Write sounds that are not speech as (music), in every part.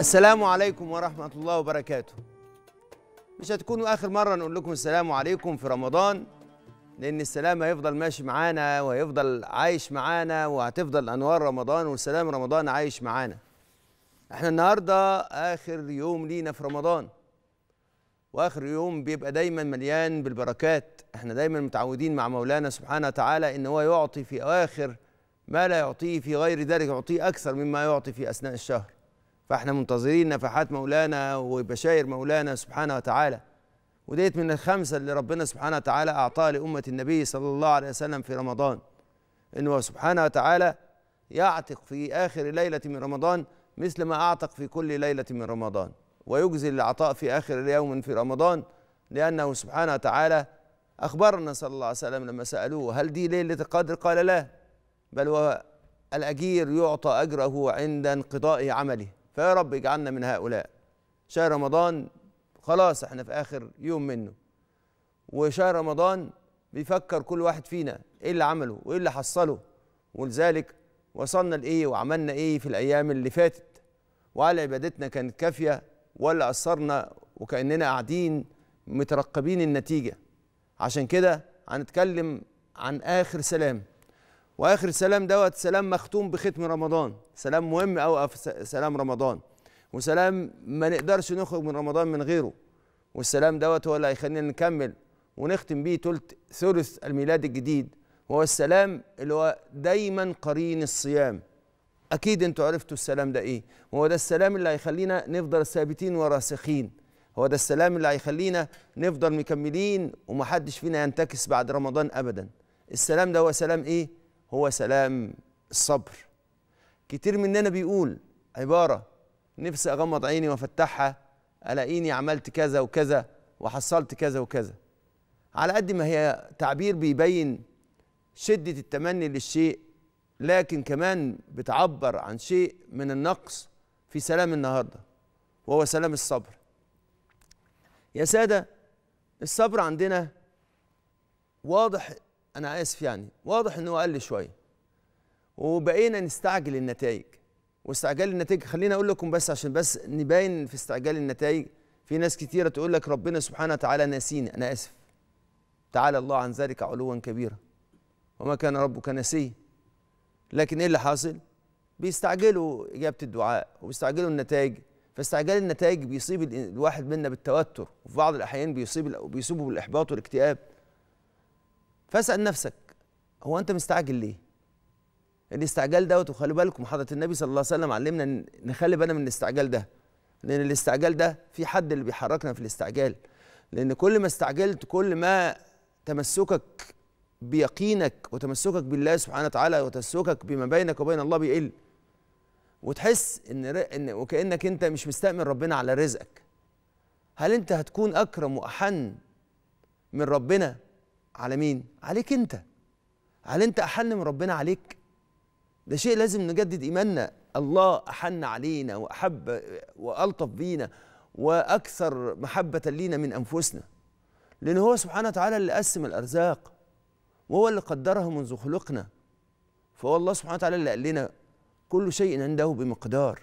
السلام عليكم ورحمة الله وبركاته مش هتكونوا آخر مرة نقول لكم السلام عليكم في رمضان لأن السلام هيفضل ماشي معانا وهيفضل عايش معانا وهتفضل أنوار رمضان والسلام رمضان عايش معانا احنا النهاردة آخر يوم لينا في رمضان واخر يوم بيبقى دايما مليان بالبركات احنا دايما متعودين مع مولانا سبحانه وتعالى ان هو يعطي في اواخر ما لا يعطيه في غير ذلك يعطيه اكثر مما يعطي في اثناء الشهر فاحنا منتظرين نفحات مولانا وبشائر مولانا سبحانه وتعالى وديت من الخمسة اللي ربنا سبحانه وتعالى أعطاها لأمة النبي صلى الله عليه وسلم في رمضان إنه سبحانه وتعالى يعتق في آخر ليلة من رمضان مثل ما أعتق في كل ليلة من رمضان ويجزي العطاء في آخر يوم في رمضان لأنه سبحانه وتعالى أخبرنا صلى الله عليه وسلم لما سألوه هل دي ليلة القدر قال لا بل هو الاجير يعطى أجره عند انقضاء عمله فيا رب اجعلنا من هؤلاء شهر رمضان خلاص احنا في اخر يوم منه وشهر رمضان بيفكر كل واحد فينا ايه اللي عمله وايه اللي حصله ولذلك وصلنا لايه وعملنا ايه في الايام اللي فاتت وهل عبادتنا كانت كافيه ولا اثرنا وكاننا قاعدين مترقبين النتيجه عشان كده هنتكلم عن اخر سلام واخر سلام دوت سلام مختوم بختم رمضان سلام مهم او سلام رمضان وسلام ما نقدرش نخرج من رمضان من غيره والسلام دوت هو اللي هيخلينا نكمل ونختم بيه ثلث ثلث الميلاد الجديد وهو السلام اللي هو دايما قرين الصيام اكيد انتوا عرفتوا السلام ده ايه وهو ده السلام اللي هيخلينا نفضل ثابتين وراسخين هو ده السلام اللي هيخلينا نفضل مكملين ومحدش فينا ينتكس بعد رمضان ابدا السلام ده هو سلام ايه هو سلام الصبر كتير مننا بيقول عبارة نفسي أغمض عيني وأفتحها ألاقيني عملت كذا وكذا وحصلت كذا وكذا على قد ما هي تعبير بيبين شدة التمني للشيء لكن كمان بتعبر عن شيء من النقص في سلام النهارده وهو سلام الصبر يا سادة الصبر عندنا واضح انا اسف يعني واضح انه اقل شويه وبقينا نستعجل النتائج واستعجال النتائج خليني اقول لكم بس عشان بس نبين في استعجال النتائج في ناس كتيره تقول لك ربنا سبحانه وتعالى ناسيني انا اسف تعالى الله عن ذلك علوا كبيرا وما كان ربك ناسيا لكن ايه اللي حاصل بيستعجلوا اجابه الدعاء وبيستعجلوا النتائج فاستعجال النتائج بيصيب الواحد منا بالتوتر وفي بعض الاحيان بيصيب بيصيبه بالاحباط والاكتئاب فاسال نفسك هو انت مستعجل ليه يعني الاستعجال دوت وخلي بالكم حضره النبي صلى الله عليه وسلم علمنا نخلي بالنا من الاستعجال ده لان الاستعجال ده في حد اللي بيحركنا في الاستعجال لان كل ما استعجلت كل ما تمسكك بيقينك وتمسكك بالله سبحانه وتعالى وتمسكك بما بينك وبين الله بيقل وتحس ان ان وكانك انت مش مستأمن ربنا على رزقك هل انت هتكون اكرم واحن من ربنا على مين عليك انت هل انت احن من ربنا عليك ده شيء لازم نجدد ايماننا الله احن علينا واحب والطف بينا واكثر محبه لينا من انفسنا لان هو سبحانه وتعالى اللي قسم الارزاق وهو اللي قدرها منذ خلقنا فهو الله سبحانه وتعالى اللي قال لنا كل شيء عنده بمقدار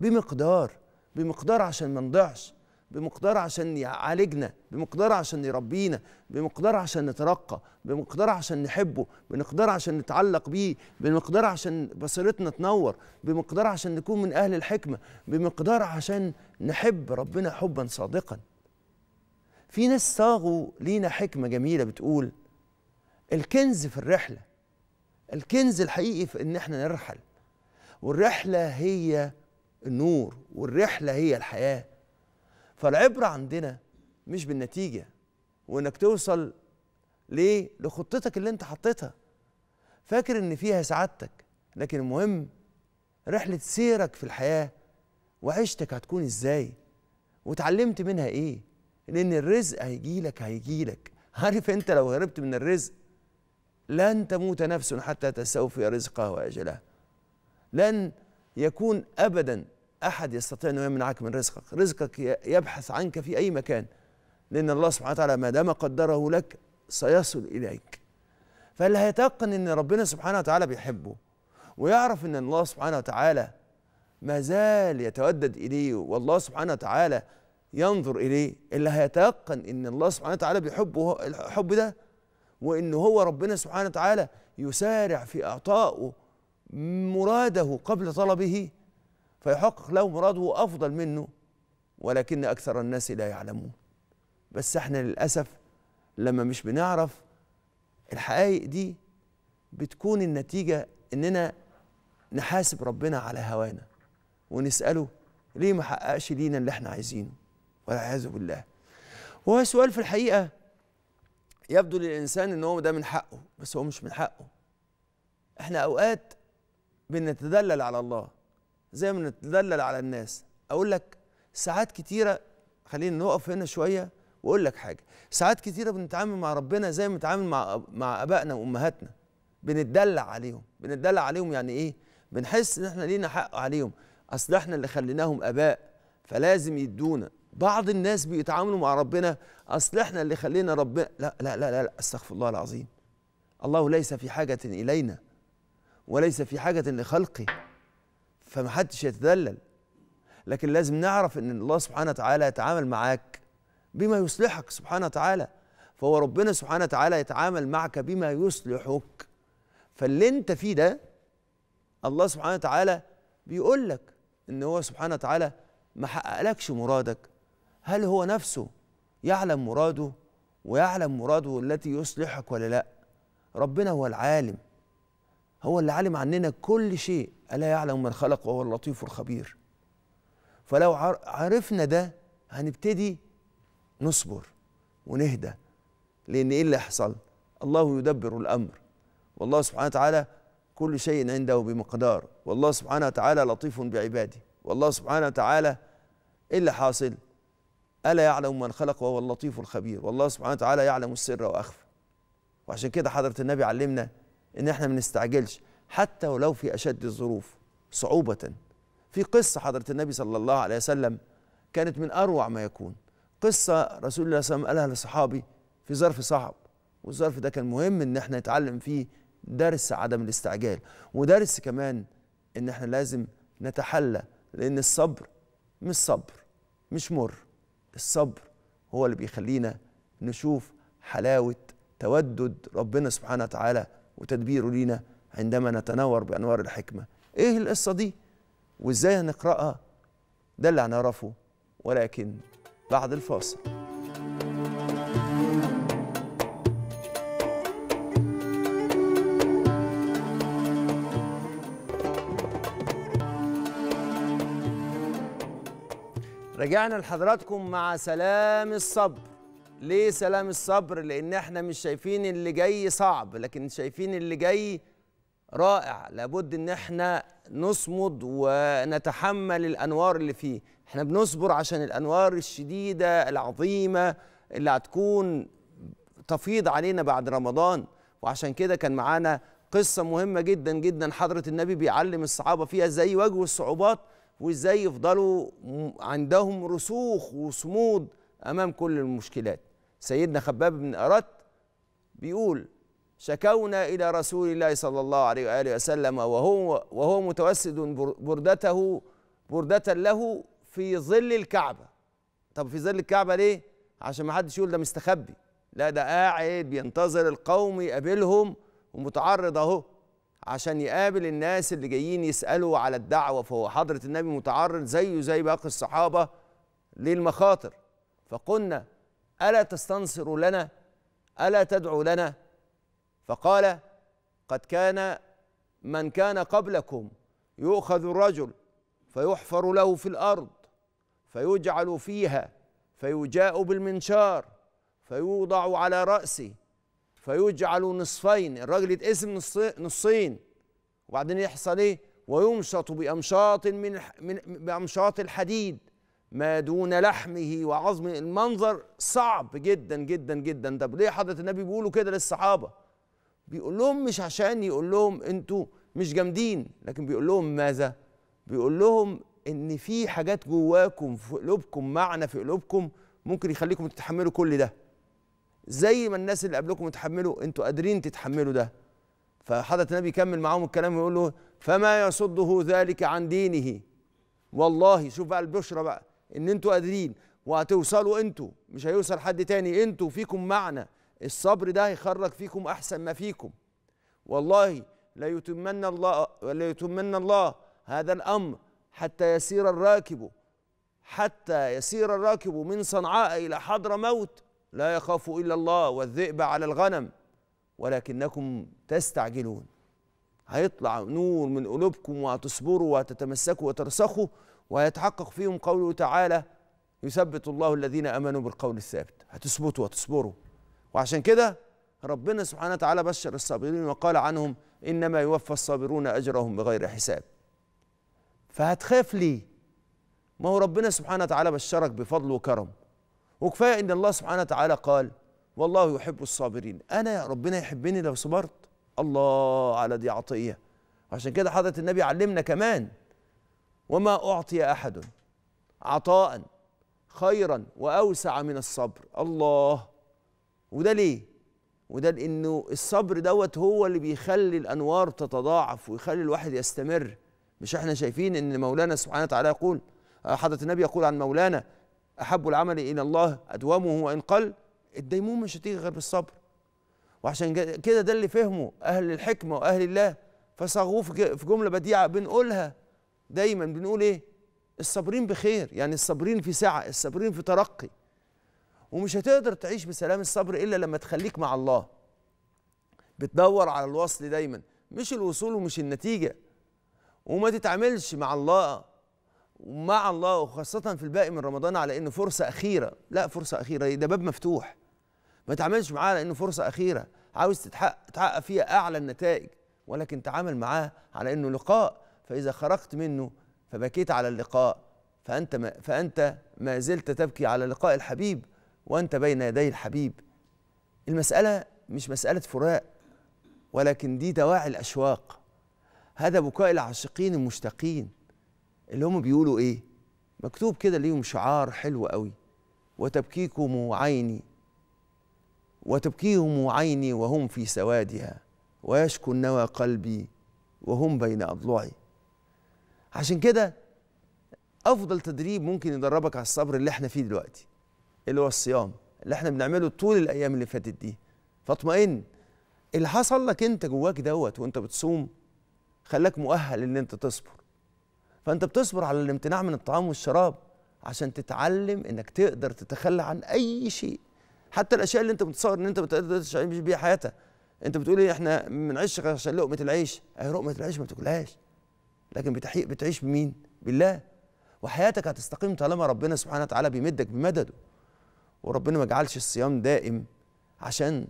بمقدار بمقدار عشان ما نضيعش بمقدار عشان يعالجنا بمقدار عشان يربينا بمقدار عشان نترقى بمقدار عشان نحبه بمقدار عشان نتعلق بيه بمقدار عشان بصيرتنا تنور بمقدار عشان نكون من أهل الحكمة بمقدار عشان نحب ربنا حبا صادقا في ناس صاغوا لينا حكمة جميلة بتقول الكنز في الرحلة الكنز الحقيقي في إن إحنا نرحل والرحلة هي النور والرحلة هي الحياة فالعبرة عندنا مش بالنتيجة وإنك توصل ليه لخطتك اللي أنت حطيتها فاكر إن فيها سعادتك لكن المهم رحلة سيرك في الحياة وعيشتك هتكون إزاي وتعلمت منها إيه لأن الرزق هيجيلك هيجيلك (laughs) عارف أنت لو هربت من الرزق لن تموت نفس حتى تستوفي رزقها وأجلها لن يكون أبدا احد يستطيع انه يمنعك من رزقك رزقك يبحث عنك في اي مكان لان الله سبحانه وتعالى ما دام قدره لك سيصل اليك فاللي هيتيقن ان ربنا سبحانه وتعالى بيحبه ويعرف ان الله سبحانه وتعالى ما زال يتودد اليه والله سبحانه وتعالى ينظر اليه اللي هيتيقن ان الله سبحانه وتعالى بيحبه الحب ده وان هو ربنا سبحانه وتعالى يسارع في اعطائه مراده قبل طلبه فيحقق له مراده أفضل منه ولكن أكثر الناس لا يعلمون بس احنا للأسف لما مش بنعرف الحقائق دي بتكون النتيجة إننا نحاسب ربنا على هوانا ونسأله ليه ما حققش لينا اللي احنا عايزينه والعياذ بالله وهو سؤال في الحقيقة يبدو للإنسان إن هو ده من حقه بس هو مش من حقه احنا أوقات بنتدلل على الله زي ما نتدلل على الناس اقول لك ساعات كتيره خلينا نقف هنا شويه واقول لك حاجه ساعات كتيره بنتعامل مع ربنا زي ما بنتعامل مع مع ابائنا وامهاتنا بنتدلع عليهم بنتدلع عليهم يعني ايه بنحس ان احنا لينا حق عليهم اصل احنا اللي خليناهم اباء فلازم يدونا بعض الناس بيتعاملوا مع ربنا اصل احنا اللي خلينا ربنا لا لا لا لا, لا استغفر الله العظيم الله ليس في حاجه الينا وليس في حاجه لخلقه فمحدش يتذلل لكن لازم نعرف ان الله سبحانه وتعالى يتعامل معاك بما يصلحك سبحانه وتعالى فهو ربنا سبحانه وتعالى يتعامل معك بما يصلحك فاللي انت فيه ده الله سبحانه وتعالى بيقول لك ان هو سبحانه وتعالى ما حققلكش مرادك هل هو نفسه يعلم مراده ويعلم مراده التي يصلحك ولا لا ربنا هو العالم هو اللي عالم عننا كل شيء ألا يعلم من خلق وهو اللطيف الخبير فلو عرفنا ده هنبتدي نصبر ونهدى لأن إيه اللي يحصل الله يدبر الأمر والله سبحانه وتعالى كل شيء عنده بمقدار والله سبحانه وتعالى لطيف بعباده والله سبحانه وتعالى إيه اللي حاصل ألا يعلم من خلق وهو اللطيف الخبير والله سبحانه وتعالى يعلم السر وأخفى وعشان كده حضرة النبي علمنا ان احنا ما نستعجلش حتى ولو في اشد الظروف صعوبه في قصه حضره النبي صلى الله عليه وسلم كانت من اروع ما يكون قصه رسول الله صلى الله عليه وسلم قالها لصحابي في ظرف صعب والظرف ده كان مهم ان احنا نتعلم فيه درس عدم الاستعجال ودرس كمان ان احنا لازم نتحلى لان الصبر مش صبر مش مر الصبر هو اللي بيخلينا نشوف حلاوه تودد ربنا سبحانه وتعالى وتدبيره لينا عندما نتنور بأنوار الحكمة إيه القصة دي وإزاي هنقرأها ده اللي هنعرفه ولكن بعد الفاصل رجعنا لحضراتكم مع سلام الصبر ليه سلام الصبر لان احنا مش شايفين اللي جاي صعب لكن شايفين اللي جاي رائع لابد ان احنا نصمد ونتحمل الانوار اللي فيه احنا بنصبر عشان الانوار الشديده العظيمه اللي هتكون تفيض علينا بعد رمضان وعشان كده كان معانا قصه مهمه جدا جدا حضره النبي بيعلم الصحابه فيها ازاي يواجهوا الصعوبات وازاي يفضلوا عندهم رسوخ وصمود امام كل المشكلات سيدنا خباب بن أرت بيقول شكونا إلى رسول الله صلى الله عليه وآله وسلم وهو, وهو متوسد بردته بردة له في ظل الكعبة طب في ظل الكعبة ليه؟ عشان ما حدش يقول ده مستخبي لا ده قاعد بينتظر القوم يقابلهم ومتعرض أهو عشان يقابل الناس اللي جايين يسألوا على الدعوة فهو حضرة النبي متعرض زيه زي باقي الصحابة للمخاطر فقلنا الا تستنصر لنا الا تدعو لنا فقال قد كان من كان قبلكم يؤخذ الرجل فيحفر له في الارض فيجعل فيها فيجاء بالمنشار فيوضع على راسه فيجعل نصفين الرجل يتقسم نصين وبعدين يحصل ايه ويمشط بامشاط من من بامشاط الحديد ما دون لحمه وعظمه المنظر صعب جدا جدا جدا طب ليه حضرة النبي بيقولوا كده للصحابة بيقول لهم مش عشان يقول لهم انتوا مش جامدين لكن بيقول لهم ماذا بيقول لهم ان في حاجات جواكم في قلوبكم معنى في قلوبكم ممكن يخليكم تتحملوا كل ده زي ما الناس اللي قبلكم تحملوا انتوا قادرين تتحملوا ده فحضرة النبي يكمل معاهم الكلام ويقول له فما يصده ذلك عن دينه والله شوف بقى البشرة بقى ان انتوا قادرين وهتوصلوا انتوا مش هيوصل حد تاني انتوا فيكم معنى الصبر ده هيخرج فيكم احسن ما فيكم والله لا يتمنى الله ولا يتمنى الله هذا الامر حتى يسير الراكب حتى يسير الراكب من صنعاء الى حضر موت لا يخاف الا الله والذئب على الغنم ولكنكم تستعجلون هيطلع نور من قلوبكم وهتصبروا وهتتمسكوا وترسخوا ويتحقق فيهم قوله تعالى يثبت الله الذين امنوا بالقول الثابت هتثبتوا وتصبروا وعشان كده ربنا سبحانه وتعالى بشر الصابرين وقال عنهم انما يوفى الصابرون اجرهم بغير حساب فهتخاف ليه ما هو ربنا سبحانه وتعالى بشرك بفضل وكرم وكفايه ان الله سبحانه وتعالى قال والله يحب الصابرين انا يا ربنا يحبني لو صبرت الله على دي عطيه عشان كده حضره النبي علمنا كمان وما أعطي أحد عطاء خيرا وأوسع من الصبر الله وده ليه؟ وده لأنه الصبر دوت هو اللي بيخلي الأنوار تتضاعف ويخلي الواحد يستمر مش احنا شايفين ان مولانا سبحانه وتعالى يقول حضرة النبي يقول عن مولانا أحب العمل إلى الله أدومه وإن قل الديمومة مش هتيجي غير بالصبر وعشان كده ده اللي فهمه أهل الحكمة وأهل الله فصاغوه في جملة بديعة بنقولها دايما بنقول ايه الصابرين بخير يعني الصابرين في سعة الصابرين في ترقي ومش هتقدر تعيش بسلام الصبر الا لما تخليك مع الله بتدور على الوصل دايما مش الوصول ومش النتيجة وما تتعاملش مع الله ومع الله وخاصة في الباقي من رمضان على انه فرصة أخيرة لا فرصة أخيرة ده باب مفتوح ما تتعاملش معاه على انه فرصة أخيرة عاوز تتحقق تحقق فيها أعلى النتائج ولكن تعامل معاه على انه لقاء فإذا خرجت منه فبكيت على اللقاء فأنت ما, فأنت ما زلت تبكي على لقاء الحبيب وأنت بين يدي الحبيب المسألة مش مسألة فراق ولكن دي دواعي الأشواق هذا بكاء العاشقين المشتاقين اللي هم بيقولوا إيه مكتوب كده ليهم شعار حلو قوي وتبكيكم عيني وتبكيهم عيني وهم في سوادها ويشكو النوى قلبي وهم بين أضلعي عشان كده افضل تدريب ممكن يدربك على الصبر اللي احنا فيه دلوقتي اللي هو الصيام اللي احنا بنعمله طول الايام اللي فاتت دي فاطمئن اللي حصل لك انت جواك دوت وانت بتصوم خلاك مؤهل ان انت تصبر فانت بتصبر على الامتناع من الطعام والشراب عشان تتعلم انك تقدر تتخلى عن اي شيء حتى الاشياء اللي انت متصور ان انت ما تقدرش تعيش بيها حياتك انت بتقول ايه احنا بنعيش عشان لقمه العيش اهي لقمه العيش ما بتاكلهاش لكن بتعيش بمين بالله وحياتك هتستقيم طالما ربنا سبحانه وتعالى بيمدك بمدده وربنا ما جعلش الصيام دائم عشان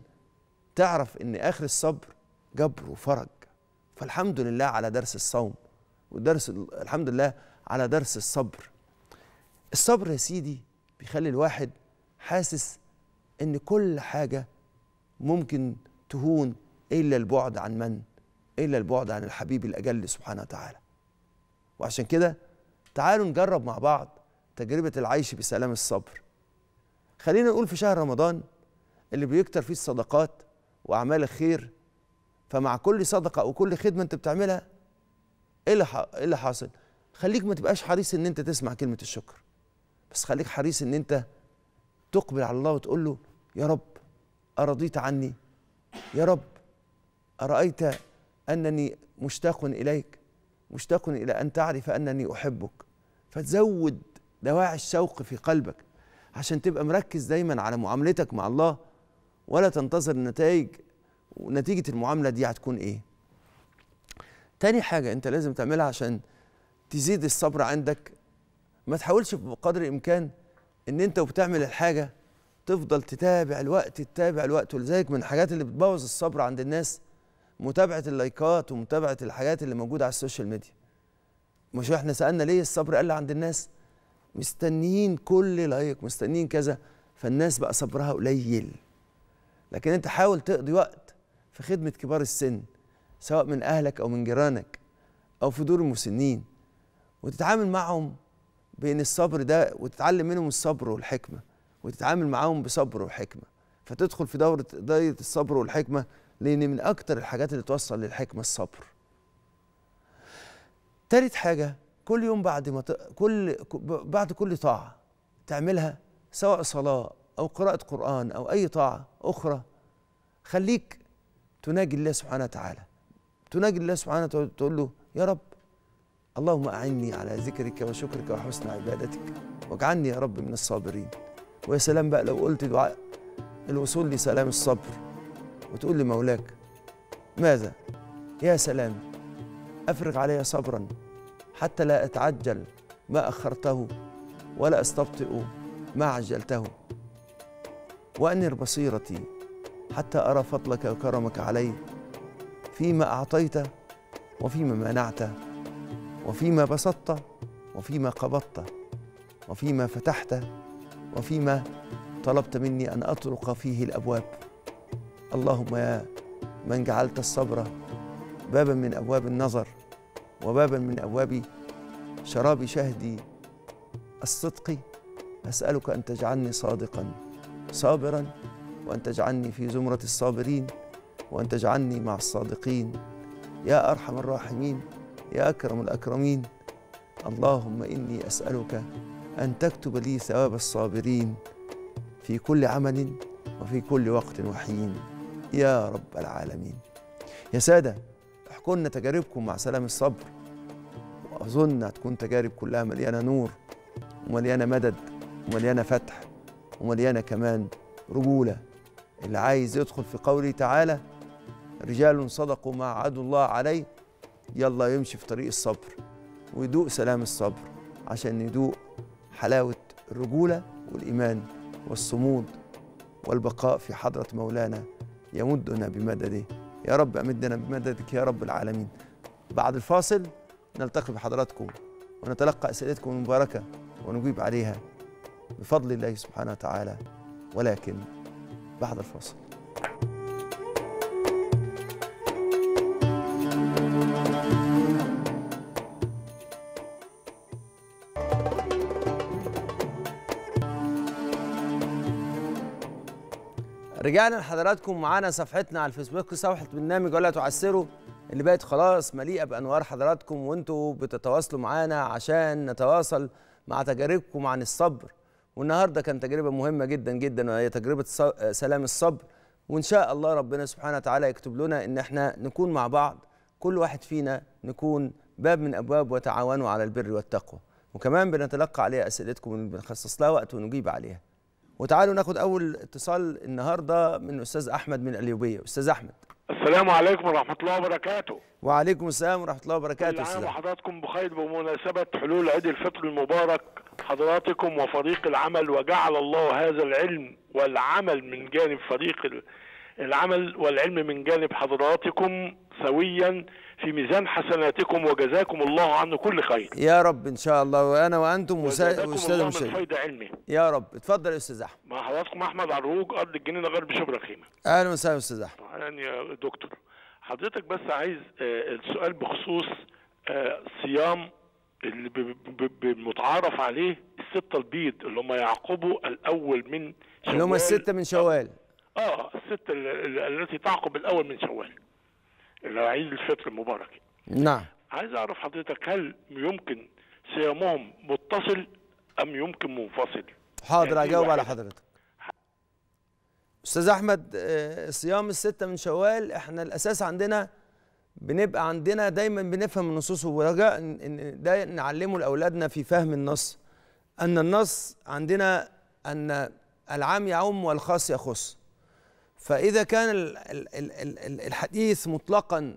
تعرف ان اخر الصبر جبر وفرج فالحمد لله على درس الصوم ودرس الحمد لله على درس الصبر الصبر يا سيدي بيخلي الواحد حاسس ان كل حاجه ممكن تهون الا البعد عن من الا البعد عن الحبيب الاجل سبحانه وتعالى وعشان كده تعالوا نجرب مع بعض تجربة العيش بسلام الصبر خلينا نقول في شهر رمضان اللي بيكتر فيه الصدقات وأعمال الخير فمع كل صدقة وكل خدمة أنت بتعملها إيه اللي إيه اللي حاصل؟ خليك ما تبقاش حريص إن أنت تسمع كلمة الشكر بس خليك حريص إن أنت تقبل على الله وتقول له يا رب أرضيت عني يا رب أرأيت أنني مشتاق إليك مشتاق إلى أن تعرف أنني أحبك فتزود دواعي الشوق في قلبك عشان تبقى مركز دايما على معاملتك مع الله ولا تنتظر النتائج ونتيجة المعاملة دي هتكون إيه تاني حاجة أنت لازم تعملها عشان تزيد الصبر عندك ما تحاولش بقدر الإمكان إن أنت وبتعمل الحاجة تفضل تتابع الوقت تتابع الوقت ولذلك من الحاجات اللي بتبوظ الصبر عند الناس متابعه اللايكات ومتابعه الحاجات اللي موجوده على السوشيال ميديا مش احنا سالنا ليه الصبر قل عند الناس مستنيين كل لايك مستنيين كذا فالناس بقى صبرها قليل لكن انت حاول تقضي وقت في خدمه كبار السن سواء من اهلك او من جيرانك او في دور المسنين وتتعامل معهم بين الصبر ده وتتعلم منهم الصبر والحكمه وتتعامل معاهم بصبر وحكمه فتدخل في دوره دايره الصبر والحكمه لان من اكتر الحاجات اللي توصل للحكمه الصبر تالت حاجه كل يوم بعد ما ت... كل بعد كل طاعه تعملها سواء صلاه او قراءه قران او اي طاعه اخرى خليك تناجي الله سبحانه وتعالى تناجي الله سبحانه وتعالى تقول له يا رب اللهم أعني على ذكرك وشكرك وحسن عبادتك واجعلني يا رب من الصابرين ويا سلام بقى لو قلت دعاء الوصول لسلام الصبر وتقول لمولاك ماذا يا سلام افرغ علي صبرا حتى لا اتعجل ما اخرته ولا استبطئ ما عجلته وانر بصيرتي حتى ارى فضلك وكرمك علي فيما اعطيت وفيما منعت وفيما بسطت وفيما قبضت وفيما فتحت وفيما طلبت مني ان اطرق فيه الابواب اللهم يا من جعلت الصبر بابا من ابواب النظر وبابا من ابواب شراب شهدي الصدق اسالك ان تجعلني صادقا صابرا وان تجعلني في زمره الصابرين وان تجعلني مع الصادقين يا ارحم الراحمين يا اكرم الاكرمين اللهم اني اسالك ان تكتب لي ثواب الصابرين في كل عمل وفي كل وقت وحين يا رب العالمين يا سادة احكوا لنا تجاربكم مع سلام الصبر وأظن هتكون تجارب كلها مليانة نور ومليانة مدد ومليانة فتح ومليانة كمان رجولة اللي عايز يدخل في قوله تعالى رجال صدقوا ما عادوا الله عليه يلا يمشي في طريق الصبر ويدوق سلام الصبر عشان يدوق حلاوة الرجولة والإيمان والصمود والبقاء في حضرة مولانا يمدنا بمدده يا رب أمدنا بمددك يا رب العالمين بعد الفاصل نلتقي بحضراتكم ونتلقى أسئلتكم المباركة ونجيب عليها بفضل الله سبحانه وتعالى ولكن بعد الفاصل رجعنا لحضراتكم معانا صفحتنا على الفيسبوك صفحه برنامج ولا تعسروا اللي بقت خلاص مليئه بانوار حضراتكم وانتوا بتتواصلوا معانا عشان نتواصل مع تجاربكم عن الصبر والنهارده كان تجربه مهمه جدا جدا وهي تجربه سلام الصبر وان شاء الله ربنا سبحانه وتعالى يكتب لنا ان احنا نكون مع بعض كل واحد فينا نكون باب من ابواب وتعاونوا على البر والتقوى وكمان بنتلقى عليها اسئلتكم بنخصص لها وقت ونجيب عليها وتعالوا ناخد اول اتصال النهارده من الاستاذ احمد من القليوبيه استاذ احمد السلام عليكم ورحمه الله وبركاته وعليكم السلام ورحمه الله وبركاته كل عام وحضراتكم بخير بمناسبه حلول عيد الفطر المبارك حضراتكم وفريق العمل وجعل الله هذا العلم والعمل من جانب فريق العمل والعلم من جانب حضراتكم سويا في ميزان حسناتكم وجزاكم الله عنه كل خير يا رب ان شاء الله وانا وانتم واستاذ مشير فايده علمي يا رب اتفضل يا استاذ احمد مع حضراتكم احمد عروج ارض الجنينه غرب شبرا خيمه اهلا وسهلا يا استاذ احمد اهلا يا دكتور حضرتك بس عايز آه، السؤال بخصوص آه، صيام اللي متعارف عليه الستة البيض اللي هم يعقبوا الأول من شوال اللي هم الستة من شوال اه الست التي تعقب الاول من شوال اللي عيد الفطر المبارك نعم عايز اعرف حضرتك هل يمكن صيامهم متصل ام يمكن منفصل حاضر يعني اجاوب على حضرتك استاذ احمد آه، صيام الستة من شوال احنا الاساس عندنا بنبقى عندنا دايما بنفهم النصوص ورجاء ان ده نعلمه لاولادنا في فهم النص ان النص عندنا ان العام يعم والخاص يخص فإذا كان الحديث مطلقا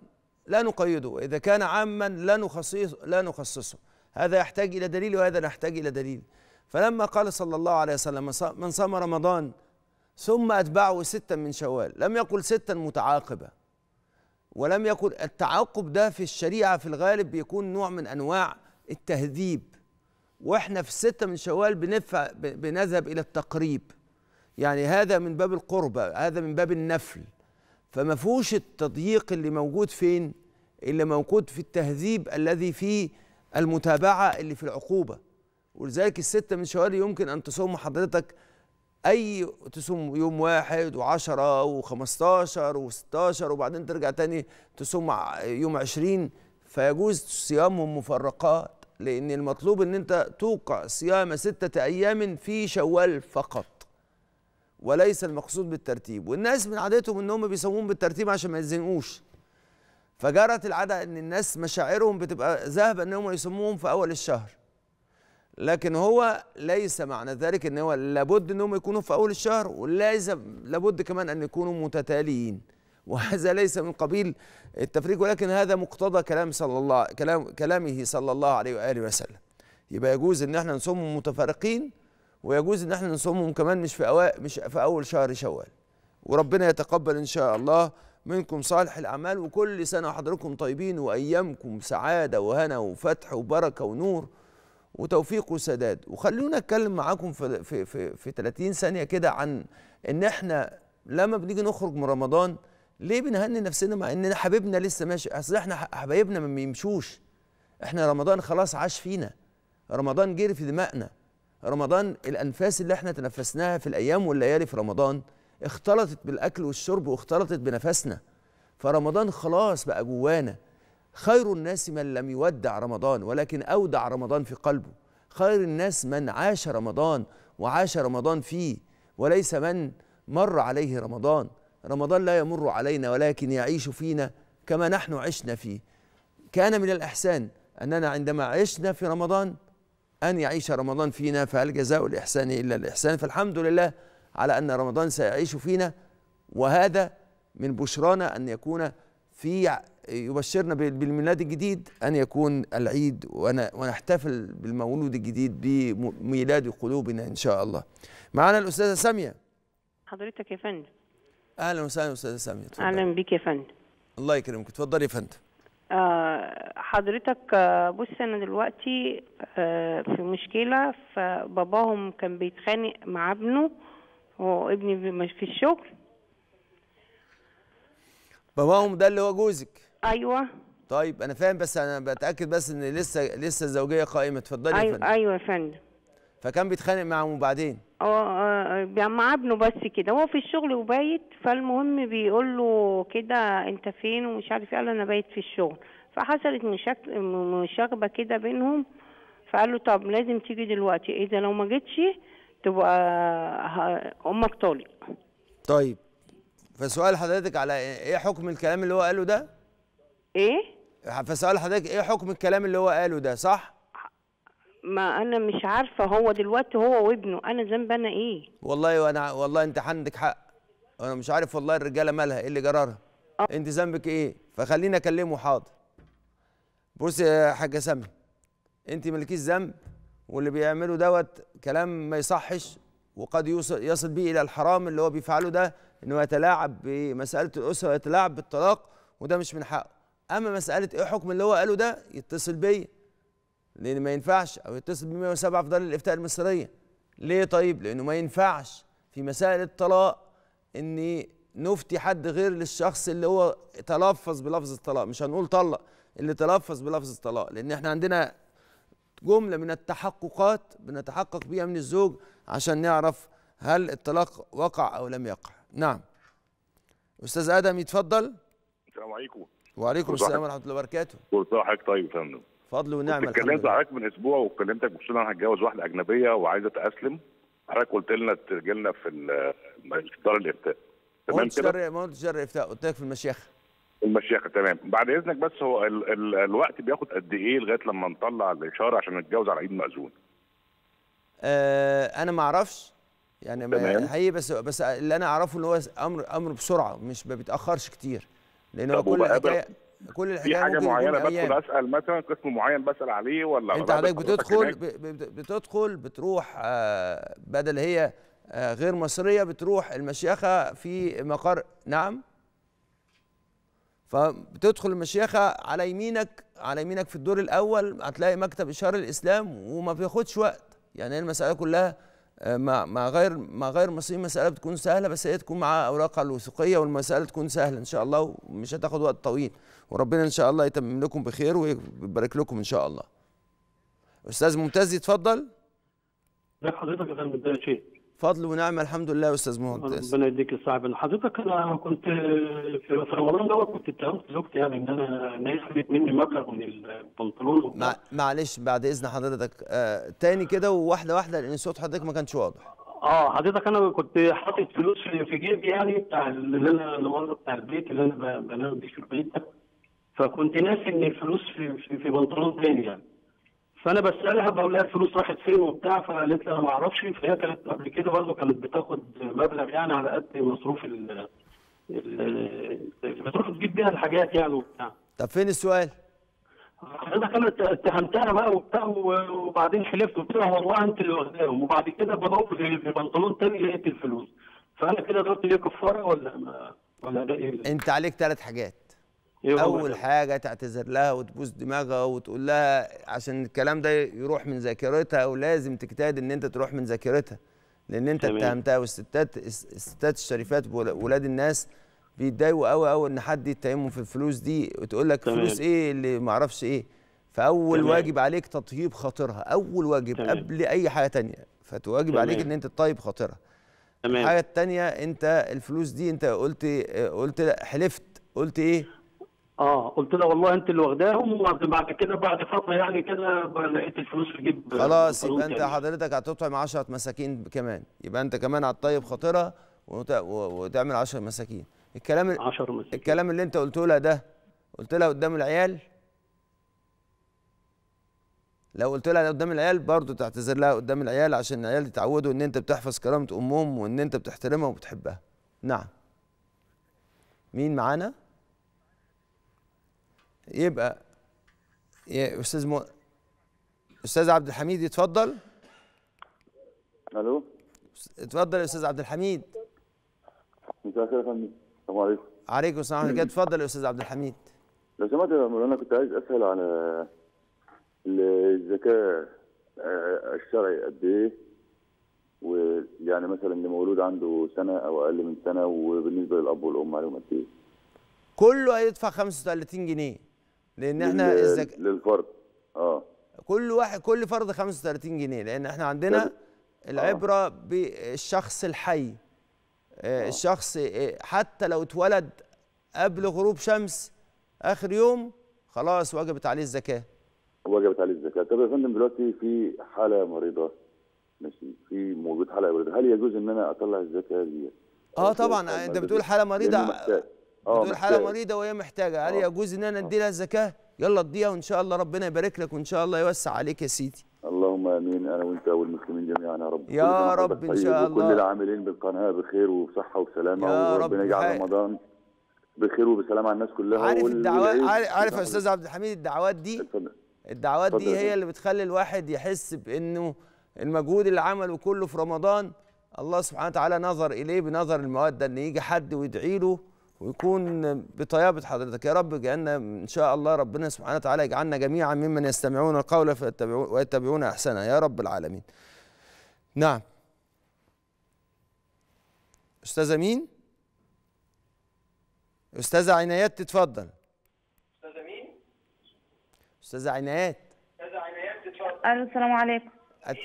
لا نقيده إذا كان عاما لا نخصصه لا نخصصه هذا يحتاج إلى دليل وهذا نحتاج إلى دليل فلما قال صلى الله عليه وسلم من صام رمضان ثم أتبعه ستا من شوال لم يقل ستا متعاقبة ولم يقل التعاقب ده في الشريعة في الغالب بيكون نوع من أنواع التهذيب واحنا في الستة من شوال بنفع بنذهب إلى التقريب يعني هذا من باب القربة هذا من باب النفل فما فيهوش التضييق اللي موجود فين اللي موجود في التهذيب الذي في المتابعة اللي في العقوبة ولذلك الستة من شوال يمكن أن تصوم حضرتك أي تصوم يوم واحد وعشرة وخمستاشر وستاشر وبعدين ترجع تاني تصوم يوم عشرين فيجوز صيامهم مفرقات لأن المطلوب أن أنت توقع صيام ستة أيام في شوال فقط وليس المقصود بالترتيب والناس من عادتهم ان هم بيسوون بالترتيب عشان ما يتزنقوش فجرت العاده ان الناس مشاعرهم بتبقى ذهبه ان هم يسموهم في اول الشهر لكن هو ليس معنى ذلك ان هو لابد ان هم يكونوا في اول الشهر ولا لابد كمان ان يكونوا متتاليين وهذا ليس من قبيل التفريق ولكن هذا مقتضى كلام صلى الله كلام كلامه صلى الله عليه واله وسلم يبقى يجوز ان احنا نصوم متفرقين ويجوز ان احنا نصومهم كمان مش في أوائل مش في اول شهر شوال وربنا يتقبل ان شاء الله منكم صالح الاعمال وكل سنه وحضراتكم طيبين وايامكم سعاده وهنا وفتح وبركه ونور وتوفيق وسداد وخلونا اتكلم معاكم في في في, في 30 ثانيه كده عن ان احنا لما بنيجي نخرج من رمضان ليه بنهني نفسنا مع ان حبيبنا لسه ماشي اصل احنا حبايبنا ما بيمشوش احنا رمضان خلاص عاش فينا رمضان جري في دماغنا رمضان الانفاس اللي احنا تنفسناها في الايام والليالي في رمضان اختلطت بالاكل والشرب واختلطت بنفسنا فرمضان خلاص بقى جوانا خير الناس من لم يودع رمضان ولكن اودع رمضان في قلبه خير الناس من عاش رمضان وعاش رمضان فيه وليس من مر عليه رمضان رمضان لا يمر علينا ولكن يعيش فينا كما نحن عشنا فيه كان من الاحسان اننا عندما عشنا في رمضان أن يعيش رمضان فينا فهل جزاء الإحسان إلا الإحسان فالحمد لله على أن رمضان سيعيش فينا وهذا من بشرانا أن يكون في يبشرنا بالميلاد الجديد أن يكون العيد ونحتفل بالمولود الجديد بميلاد قلوبنا إن شاء الله معنا الأستاذة سامية حضرتك يا فندم أهلا وسهلا أستاذة سامية أهلا بك يا فندم الله يكرمك اتفضلي يا فندم آه، حضرتك آه، بص انا دلوقتي آه، في مشكله فباباهم كان بيتخانق مع ابنه وابني مش في الشغل باباهم ده اللي هو جوزك ايوه طيب انا فاهم بس انا بتاكد بس ان لسه لسه الزوجيه قائمه اتفضلي أيوة يا فندم ايوه يا فندم فكان بيتخانق معاهم وبعدين اه, اه،, اه، يعني مع ابنه بس كده هو في الشغل وبايت فالمهم بيقول له كده انت فين ومش عارف ايه قال انا بايت في الشغل فحصلت مشاغبه كده بينهم فقال له طب لازم تيجي دلوقتي اذا لو ما جيتش تبقى امك طالق طيب فسؤال حضرتك على ايه حكم الكلام اللي هو قاله ده ايه فسؤال حضرتك ايه حكم الكلام اللي هو قاله ده صح ما انا مش عارفه هو دلوقتي هو وابنه انا ذنب انا ايه والله وانا والله انت عندك حق انا مش عارف والله الرجاله مالها ايه اللي جرارها أه. انت ذنبك ايه فخليني اكلمه حاضر بصي يا حاجه سامي انت مالكيش ذنب واللي بيعمله دوت كلام ما يصحش وقد يوصل يصل بيه الى الحرام اللي هو بيفعله ده انه يتلاعب بمساله الاسره ويتلاعب بالطلاق وده مش من حقه اما مساله ايه حكم اللي هو قاله ده يتصل بيا لان ما ينفعش او يتصل ب 107 في دار الافتاء المصريه ليه طيب لانه ما ينفعش في مسائل الطلاق ان نفتي حد غير للشخص اللي هو تلفظ بلفظ الطلاق مش هنقول طلق اللي تلفظ بلفظ الطلاق لان احنا عندنا جمله من التحققات بنتحقق بيها من الزوج عشان نعرف هل الطلاق وقع او لم يقع نعم استاذ ادم يتفضل السلام عليكم وعليكم السلام ورحمه الله وبركاته كل سنه وحضرتك طيب يا فندم فضل ونعمه اتكلمت حضرتك من اسبوع وكلمتك بخصوص انا هتجوز واحده اجنبيه وعايزه تاسلم حضرتك قلت لنا ترجع لنا في دار الافتاء تمام كده ما قلتش دار الافتاء قلت لك في المشيخه المشيخه تمام بعد اذنك بس هو ال ال الوقت بياخد قد ايه لغايه لما نطلع الاشاره عشان نتجوز على ايد مأذون آه انا ما اعرفش يعني تمام. حقيقي بس بس اللي انا اعرفه ان هو امر امر بسرعه مش ما بيتاخرش كتير لان هو كل حكايه كل الحكايه في حاجه معينه بدخل اسال مثلا قسم معين بسال عليه ولا انت حضرتك بتدخل بتدخل بتروح آه، بدل هي آه، غير مصريه بتروح المشيخه في مقر نعم فبتدخل المشيخه على يمينك على يمينك في الدور الاول هتلاقي مكتب اشهار الاسلام وما بياخدش وقت يعني المساله كلها آه، مع مع غير مع غير مصريين مساله بتكون سهله بس هي تكون مع اوراقها الوثوقيه والمساله تكون سهله ان شاء الله ومش هتاخد وقت طويل وربنا ان شاء الله يتمم لكم بخير ويبارك لكم ان شاء الله استاذ ممتاز يتفضل ازيك حضرتك يا فندم شيء. فضل ونعمه الحمد لله يا استاذ مهندس ربنا يديك الصحه حضرتك انا كنت في رمضان دوت كنت اتهمت زوجتي يعني ان انا ان خدت مني مبلغ من البنطلون مع... معلش بعد اذن حضرتك آه تاني كده وواحده واحده لان صوت حضرتك ما كانش واضح اه حضرتك انا كنت حاطط فلوس في جيبي يعني بتاع اللي انا بتاع البيت اللي انا بنام بيه في البيت ده فكنت ناسي ان الفلوس في, في, في بنطلون تاني يعني فانا بسالها بقول لها الفلوس راحت فين وبتاع فقالت لي انا ما اعرفش فهي كانت قبل كده برضه كانت بتاخد مبلغ يعني على قد مصروف ال بتروح تجيب بيها الحاجات يعني وبتاع طب فين السؤال؟ حضرتك انا اتهمتها بقى وبتاع وبعدين حلفت قلت لها والله انت اللي واخداهم وبعد كده بدور في بنطلون تاني لقيت الفلوس فانا كده ضربت ليه كفاره ولا ما ولا ده ايه؟ انت عليك ثلاث حاجات إيه اول حاجه تعتذر لها وتبوس دماغها وتقول لها عشان الكلام ده يروح من ذاكرتها ولازم تجتهد ان انت تروح من ذاكرتها لان انت اتهمتها والستات الستات الشريفات ولاد الناس بيتضايقوا قوي قوي ان حد يتهمهم في الفلوس دي وتقول لك فلوس ايه اللي ما اعرفش ايه فاول تمام. واجب عليك تطيب خاطرها اول واجب تمام. قبل اي حاجه تانية فتواجب عليك ان انت تطيب خاطرها تمام الحاجه الثانيه انت الفلوس دي انت قلت قلت حلفت قلت ايه اه قلت لها والله انت اللي واخداهم وبعد كده بعد فتره يعني كده لقيت الفلوس في جيب خلاص يبقى انت يعني. حضرتك هتطعم 10 مساكين كمان يبقى انت كمان هتطيب خاطرها وتعمل 10 مساكين الكلام 10 مساكين الكلام اللي انت قلته لها ده قلت لها قدام العيال لو قلت لها قدام العيال برضه تعتذر لها قدام العيال عشان العيال يتعودوا ان انت بتحفظ كرامه امهم وان انت بتحترمها وبتحبها نعم مين معانا يبقى يا استاذ م... استاذ عبد الحميد يتفضل الو اتفضل يا استاذ عبد الحميد مساء الخير يا فندم السلام عليكم عليكم السلام ورحمه اتفضل يا استاذ عبد الحميد لو سمحت يا مولانا كنت عايز اسال عن آه، الذكاء آه، الشرعي قد ايه ويعني مثلا اللي مولود عنده سنه او اقل من سنه وبالنسبه للاب والام عليهم قد ايه كله هيدفع 35 جنيه لان احنا الزك... للفرد اه كل واحد كل فرد 35 جنيه لان احنا عندنا العبره آه. بالشخص الحي آه. آه. الشخص آه، حتى لو اتولد قبل غروب شمس اخر يوم خلاص وجبت عليه الزكاه وجبت عليه الزكاه طب يا فندم دلوقتي في حاله مريضه ماشي في موجود حاله مريضه هل يجوز ان انا اطلع الزكاه دي اه طبعا انت بتقول حاله مريضه بتقول آه، حاله مريضه وهي محتاجه هل آه. يجوز ان انا ادي لها الزكاه يلا اديها وان شاء الله ربنا يبارك لك وان شاء الله يوسع عليك يا سيدي اللهم امين انا وانت والمسلمين جميعا يا رب يا رب ان شاء الله كل العاملين بالقناه بخير وبصحه وسلامه يا وربنا يجعل رمضان بخير وبسلامه على الناس كلها عارف الدعوات عارف يا نعم. استاذ عبد الحميد الدعوات دي اتفضل. الدعوات دي هي اللي بتخلي الواحد يحس بانه المجهود اللي عمله كله في رمضان الله سبحانه وتعالى نظر اليه بنظر الموده ان يجي حد ويدعي له ويكون بطيابة حضرتك يا رب جعلنا إن شاء الله ربنا سبحانه وتعالى يجعلنا جميعا ممن يستمعون القول ويتبعون أحسنه يا رب العالمين نعم أستاذة مين؟ أستاذة عنايات تتفضل أستاذة مين؟ أستاذة عنايات أستاذة عنايات تتفضل ألو السلام عليكم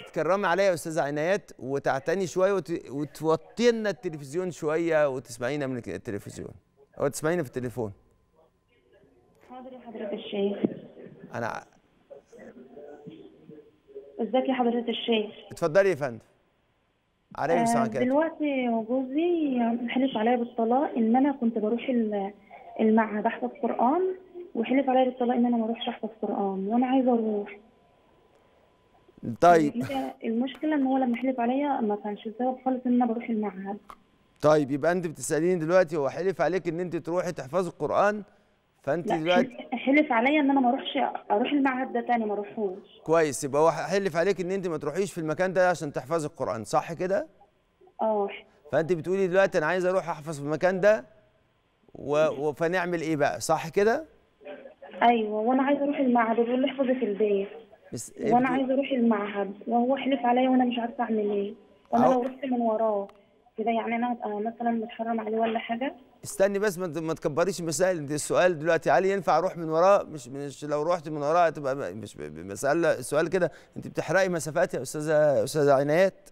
تتكرمي عليا يا استاذه عنايات وتعتني شويه وتوطي لنا التلفزيون شويه وتسمعينا من التلفزيون هو تسمعيني في التليفون حاضر يا حضرة الشيخ انا ازيك يا حضرة الشيخ اتفضلي يا فندم عليكم آه، السلام عليكم دلوقتي جوزي حلف عليا بالطلاق ان انا كنت بروح المعهد احفظ قران وحلف عليا بالطلاق ان انا ما اروحش احفظ قران وانا عايزه اروح طيب المشكله ان هو لما حلف عليا ما كانش السبب خالص ان انا بروح المعهد طيب يبقى انت بتساليني دلوقتي هو حلف عليك ان انت تروحي تحفظي القران فانت دلوقتي حلف عليا ان انا ما اروحش اروح المعهد ده تاني ما اروحوش كويس يبقى هو حلف عليك ان انت ما تروحيش في المكان ده عشان تحفظي القران صح كده اه فانت بتقولي دلوقتي انا عايزه اروح احفظ في المكان ده و... وفنعمل ايه بقى صح كده ايوه وانا عايزه اروح المعهد بيقول لي احفظي في البيت بس وانا عايزه اروح المعهد وهو حلف عليا وانا مش عارفه اعمل ايه وانا لو رحت من وراه كده يعني انا ابقى مثلا متحرم عليه ولا حاجه استني بس ما تكبريش المسائل دي السؤال دلوقتي علي ينفع اروح من وراه مش, مش لو رحت من وراه تبقى مش مساله السؤال كده انت بتحرقي مسافات يا استاذه استاذه عنايات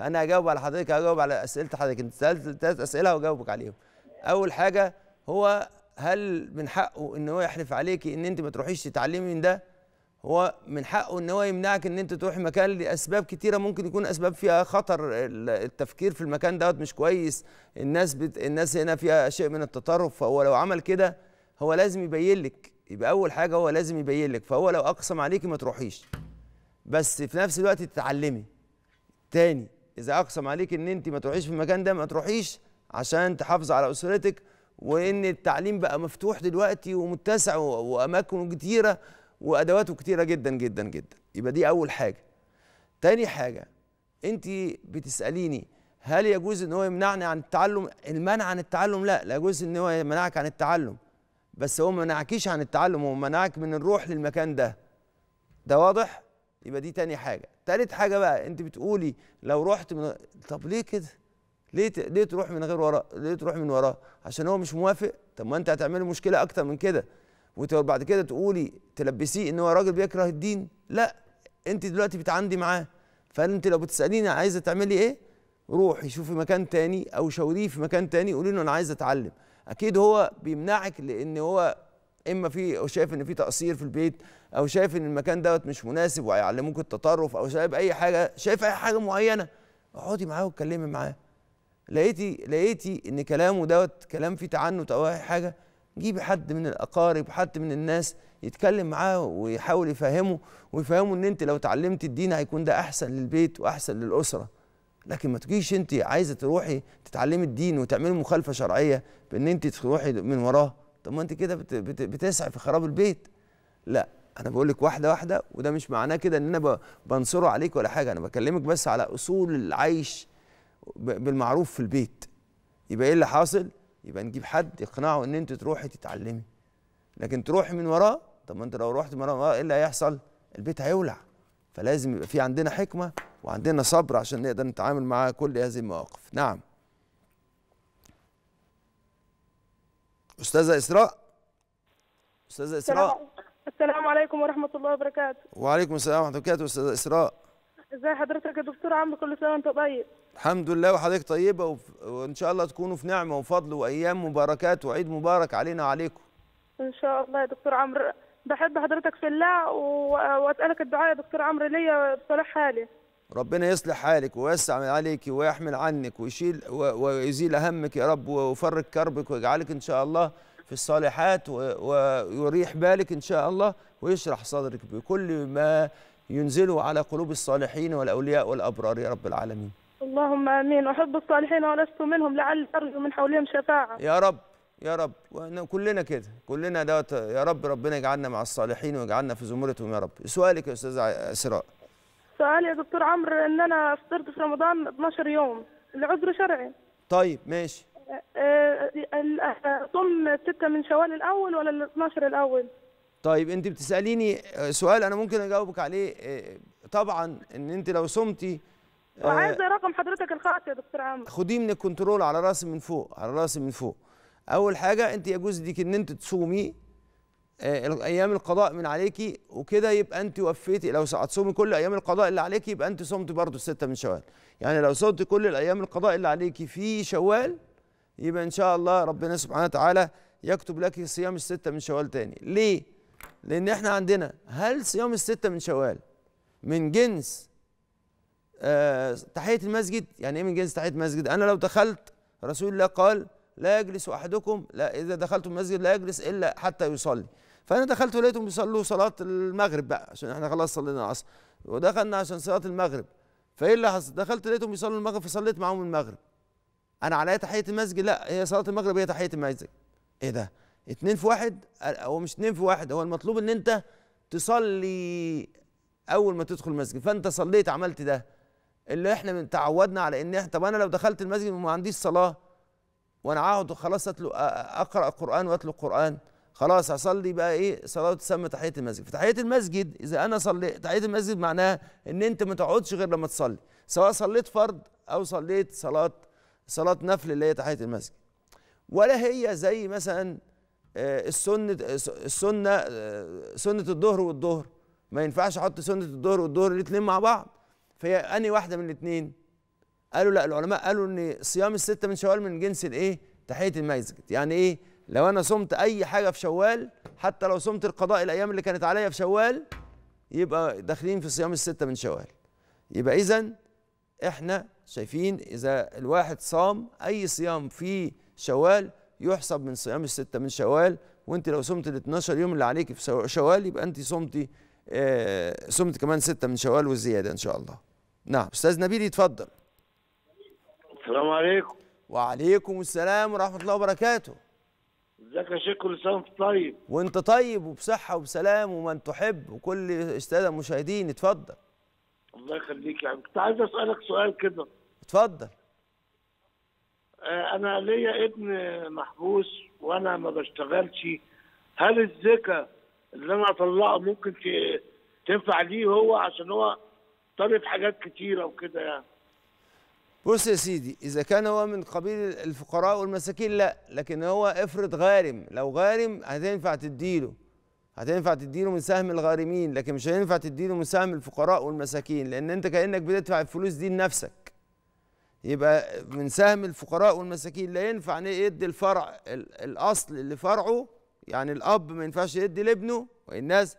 انا هجاوب على حضرتك هجاوب على اسئله حضرتك انت سالت ثلاث اسئله وهجاوبك عليهم اول حاجه هو هل من حقه ان هو يحلف عليكي ان انت ما تروحيش تتعلمي من ده هو من حقه ان هو يمنعك ان انت تروح مكان لاسباب كتيره ممكن يكون اسباب فيها خطر التفكير في المكان دوت مش كويس الناس بت... الناس هنا فيها شيء من التطرف فهو لو عمل كده هو لازم يبين لك يبقى اول حاجه هو لازم يبين لك فهو لو اقسم عليك ما تروحيش بس في نفس الوقت تتعلمي تاني اذا اقسم عليك ان انت ما تروحيش في المكان ده ما تروحيش عشان تحافظي على اسرتك وان التعليم بقى مفتوح دلوقتي ومتسع واماكن كتيره وادواته كتيره جدا جدا جدا يبقى دي اول حاجه تاني حاجه انت بتساليني هل يجوز ان هو يمنعني عن التعلم المنع عن التعلم لا لا يجوز ان هو يمنعك عن التعلم بس هو ما منعكيش عن التعلم هو منعك من الروح للمكان ده ده واضح يبقى دي تاني حاجه تالت حاجه بقى انت بتقولي لو رحت من طب ليه كده ليه ت... ليه تروح من غير وراه ليه تروح من وراه عشان هو مش موافق طب ما انت هتعمل مشكله اكتر من كده وبعد كده تقولي تلبسيه ان هو راجل بيكره الدين لا انت دلوقتي بتعندي معاه فانت لو بتساليني عايزه تعملي ايه روحي شوفي مكان تاني او شاوريه في مكان تاني قولي له انا عايز اتعلم اكيد هو بيمنعك لان هو اما في او شايف ان في تقصير في البيت او شايف ان المكان دوت مش مناسب وهيعلموك التطرف او شايف اي حاجه شايف اي حاجه معينه اقعدي معاه واتكلمي معاه لقيتي لقيتي ان كلامه دوت كلام فيه تعنت او اي حاجه جيب حد من الاقارب حد من الناس يتكلم معاه ويحاول يفهمه ويفهمه ان انت لو اتعلمت الدين هيكون ده احسن للبيت واحسن للاسره لكن ما تجيش انت عايزه تروحي تتعلمي الدين وتعملي مخالفه شرعيه بان انت تروحي من وراه طب ما انت كده بتسعي في خراب البيت لا انا بقول لك واحده واحده وده مش معناه كده ان انا بنصره عليك ولا حاجه انا بكلمك بس على اصول العيش بالمعروف في البيت يبقى ايه اللي حاصل يبقى نجيب حد يقنعه ان انت تروحي تتعلمي لكن تروحي من وراه طب ما انت لو رحت من وراه ايه اللي هيحصل البيت هيولع فلازم يبقى في عندنا حكمه وعندنا صبر عشان نقدر نتعامل مع كل هذه المواقف نعم استاذه اسراء استاذه اسراء السلام عليكم ورحمه الله وبركاته وعليكم السلام ورحمه الله وبركاته استاذه اسراء ازي حضرتك يا دكتور عمرو كل سنه وانت طيب الحمد لله وحضرتك طيبه وف... وان شاء الله تكونوا في نعمه وفضل وايام مباركات وعيد مبارك علينا وعليكم ان شاء الله يا دكتور عمرو بحب حضرتك في الله و... واسالك الدعاء يا دكتور عمرو ليا بصلاح حالي ربنا يصلح حالك ويوسع عليك ويحمل عنك ويشيل و... ويزيل همك يا رب ويفرج كربك ويجعلك ان شاء الله في الصالحات و... ويريح بالك ان شاء الله ويشرح صدرك بكل ما ينزله على قلوب الصالحين والأولياء والأبرار يا رب العالمين اللهم آمين أحب الصالحين ولست منهم لعل أرجو من حولهم شفاعة يا رب يا رب كلنا كده كلنا دوت يا رب ربنا يجعلنا مع الصالحين ويجعلنا في زمرتهم يا رب سؤالك يا أستاذة إسراء سؤال يا دكتور عمرو إن أنا فطرت في رمضان 12 يوم العذر شرعي طيب ماشي أصوم آه، آه، آه، ستة من شوال الأول ولا ال 12 الأول؟ طيب انت بتساليني آه، سؤال انا ممكن اجاوبك عليه آه، طبعا ان انت لو صمتي آه، وعايزه رقم حضرتك الخاص يا دكتور عمرو خديه من الكنترول على راسي من فوق على راسي من فوق اول حاجه انت يجوز ليك ان انت تصومي ايام القضاء من عليكي وكده يبقى انت وفيتي لو هتصومي كل ايام القضاء اللي عليكي يبقى انت صمتي برضه السته من شوال يعني لو صمتي كل الايام القضاء اللي عليكي في شوال يبقى ان شاء الله ربنا سبحانه وتعالى يكتب لك صيام السته من شوال تاني ليه لان احنا عندنا هل صيام الستة من شوال من جنس آه تحية المسجد يعني ايه من جنس تحية المسجد انا لو دخلت رسول الله قال لا يجلس احدكم لا اذا دخلت المسجد لا يجلس الا حتى يصلي فانا دخلت ولقيتهم بيصلوا صلاه المغرب بقى عشان احنا خلاص صلينا العصر ودخلنا عشان صلاه المغرب فايه اللي حصل دخلت لقيتهم بيصلوا المغرب فصليت معاهم المغرب انا عليا تحيه المسجد لا هي صلاه المغرب هي تحيه المسجد ايه ده اتنين في واحد هو مش اتنين في واحد هو المطلوب ان انت تصلي اول ما تدخل المسجد فانت صليت عملت ده اللي احنا تعودنا على ان احنا طب انا لو دخلت المسجد وما عنديش صلاه وانا عاهد خلاص اتلو اقرا القران واتلو القران خلاص هصلي بقى ايه صلاه تسمى تحيه المسجد فتحيه المسجد اذا انا صليت تحيه المسجد معناها ان انت ما تقعدش غير لما تصلي سواء صليت فرض او صليت صلاه صلاه نفل اللي هي تحيه المسجد ولا هي زي مثلا آه، السنه السنه سنه الظهر والظهر ما ينفعش احط سنه الظهر والظهر الاثنين مع بعض فهي انهي واحده من الاثنين قالوا لا العلماء قالوا ان صيام السته من شوال من جنس الايه تحيه المسجد يعني ايه لو انا صمت اي حاجه في شوال حتى لو صمت القضاء الايام اللي كانت عليا في شوال يبقى داخلين في صيام السته من شوال يبقى اذا احنا شايفين اذا الواحد صام اي صيام في شوال يحسب من صيام الستة من شوال وانت لو صمت ال 12 يوم اللي عليك في شوال يبقى انت صمتي آه صمت كمان ستة من شوال والزيادة ان شاء الله نعم استاذ نبيل يتفضل السلام عليكم وعليكم السلام ورحمة الله وبركاته ازيك يا شيخ كل سنه طيب وانت طيب وبصحه وبسلام ومن تحب وكل استاذ المشاهدين اتفضل الله يخليك يا عم كنت عايز اسالك سؤال كده اتفضل آه، انا ليا ابن محبوس وانا ما بشتغلش هل الزكا اللي انا اطلعه ممكن تنفع ليه هو عشان هو طالب حاجات كتيره وكده يعني بص يا سيدي اذا كان هو من قبيل الفقراء والمساكين لا لكن هو افرض غارم لو غارم هتنفع تديله هتنفع تديله من سهم الغارمين لكن مش هينفع تديله من سهم الفقراء والمساكين لان انت كانك بتدفع الفلوس دي لنفسك يبقى من سهم الفقراء والمساكين لا ينفع يدي الفرع الاصل لفرعه يعني الاب ما ينفعش يدي لابنه والناس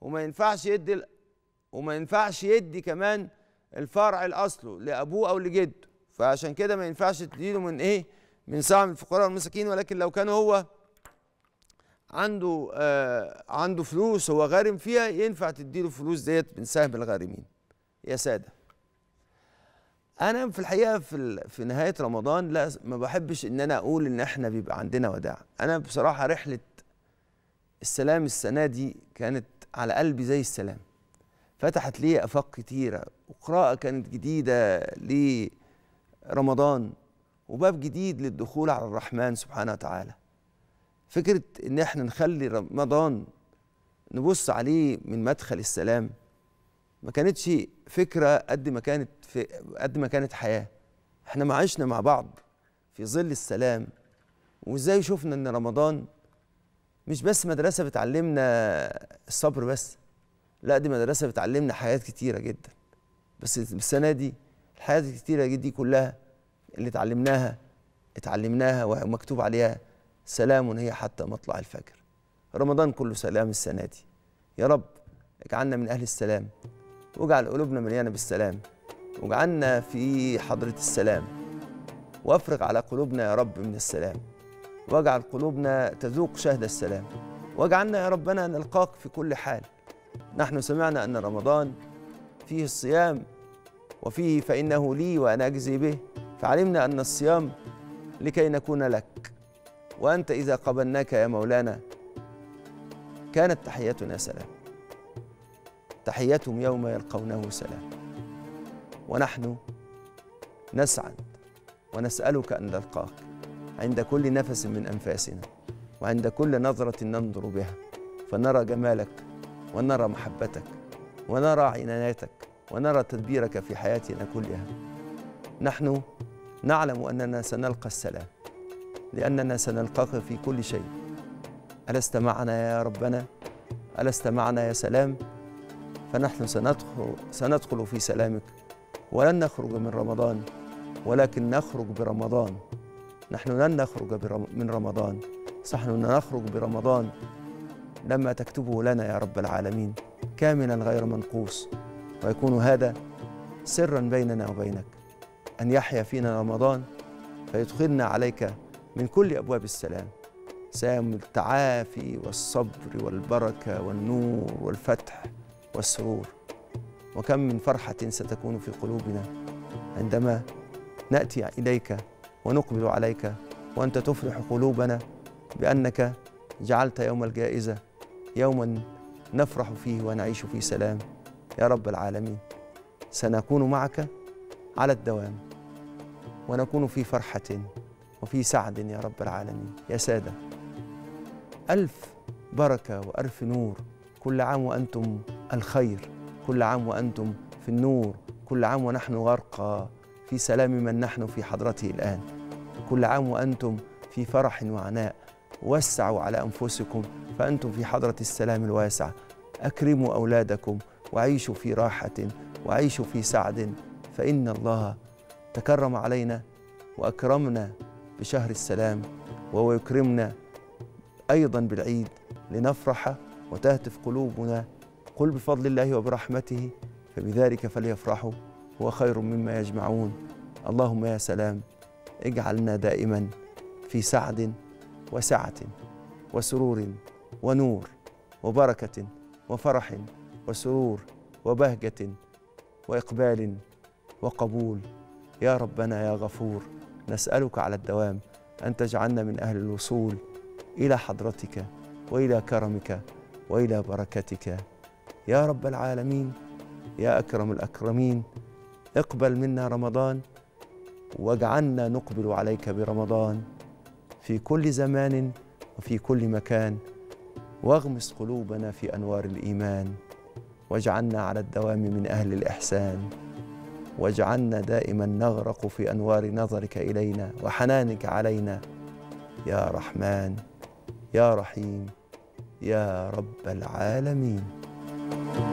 وما ينفعش يدي وما ينفعش يدي كمان الفرع الاصله لابوه او لجده فعشان كده ما ينفعش تديله من ايه من سهم الفقراء والمساكين ولكن لو كان هو عنده آه عنده فلوس هو غارم فيها ينفع تديله فلوس ديت من سهم الغارمين يا ساده انا في الحقيقه في في نهايه رمضان لا ما بحبش ان انا اقول ان احنا بيبقى عندنا وداع انا بصراحه رحله السلام السنه دي كانت على قلبي زي السلام فتحت لي افاق كتيره وقراءه كانت جديده لرمضان وباب جديد للدخول على الرحمن سبحانه وتعالى فكره ان احنا نخلي رمضان نبص عليه من مدخل السلام ما كانتش فكره قد ما كانت في قد ما كانت حياه احنا ما عشنا مع بعض في ظل السلام وازاي شفنا ان رمضان مش بس مدرسه بتعلمنا الصبر بس لا دي مدرسه بتعلمنا حاجات كتيره جدا بس السنه دي الحاجات الكتيره دي كلها اللي اتعلمناها اتعلمناها ومكتوب عليها سلام هي حتى مطلع الفجر رمضان كله سلام السنه دي يا رب اجعلنا من اهل السلام واجعل قلوبنا مليانة بالسلام واجعلنا في حضرة السلام وافرغ على قلوبنا يا رب من السلام واجعل قلوبنا تذوق شهد السلام واجعلنا يا ربنا نلقاك في كل حال نحن سمعنا أن رمضان فيه الصيام وفيه فإنه لي وأنا أجزي به فعلمنا أن الصيام لكي نكون لك وأنت إذا قبلناك يا مولانا كانت تحياتنا سلام تحيتهم يوم يلقونه سلام ونحن نسعد ونسألك أن نلقاك عند كل نفس من أنفاسنا وعند كل نظرة ننظر بها فنرى جمالك ونرى محبتك ونرى عنايتك ونرى تدبيرك في حياتنا كلها نحن نعلم أننا سنلقى السلام لأننا سنلقاك في كل شيء ألست معنا يا ربنا؟ ألست معنا يا سلام؟ فنحن سندخل, سندخل في سلامك ولن نخرج من رمضان ولكن نخرج برمضان نحن لن نخرج من رمضان نحن نخرج برمضان لما تكتبه لنا يا رب العالمين كاملا غير منقوص ويكون هذا سرا بيننا وبينك أن يحيا فينا رمضان فيدخلنا عليك من كل أبواب السلام سلام التعافي والصبر والبركة والنور والفتح والسرور وكم من فرحة ستكون في قلوبنا عندما نأتي إليك ونقبل عليك وأنت تفرح قلوبنا بأنك جعلت يوم الجائزة يوما نفرح فيه ونعيش في سلام يا رب العالمين سنكون معك على الدوام ونكون في فرحة وفي سعد يا رب العالمين يا سادة ألف بركة وألف نور كل عام وأنتم الخير كل عام وأنتم في النور كل عام ونحن غرقى في سلام من نحن في حضرته الآن كل عام وأنتم في فرح وعناء وسعوا على أنفسكم فأنتم في حضرة السلام الواسع أكرموا أولادكم وعيشوا في راحة وعيشوا في سعد فإن الله تكرم علينا وأكرمنا بشهر السلام وهو يكرمنا أيضا بالعيد لنفرح وتهتف قلوبنا قل بفضل الله وبرحمته فبذلك فليفرحوا هو خير مما يجمعون اللهم يا سلام اجعلنا دائما في سعد وسعة وسرور ونور وبركة وفرح وسرور وبهجة وإقبال وقبول يا ربنا يا غفور نسألك على الدوام أن تجعلنا من أهل الوصول إلى حضرتك وإلى كرمك وإلى بركتك يا رب العالمين يا أكرم الأكرمين اقبل منا رمضان واجعلنا نقبل عليك برمضان في كل زمان وفي كل مكان واغمس قلوبنا في أنوار الإيمان واجعلنا على الدوام من أهل الإحسان واجعلنا دائما نغرق في أنوار نظرك إلينا وحنانك علينا يا رحمن يا رحيم يا رب العالمين Thank you.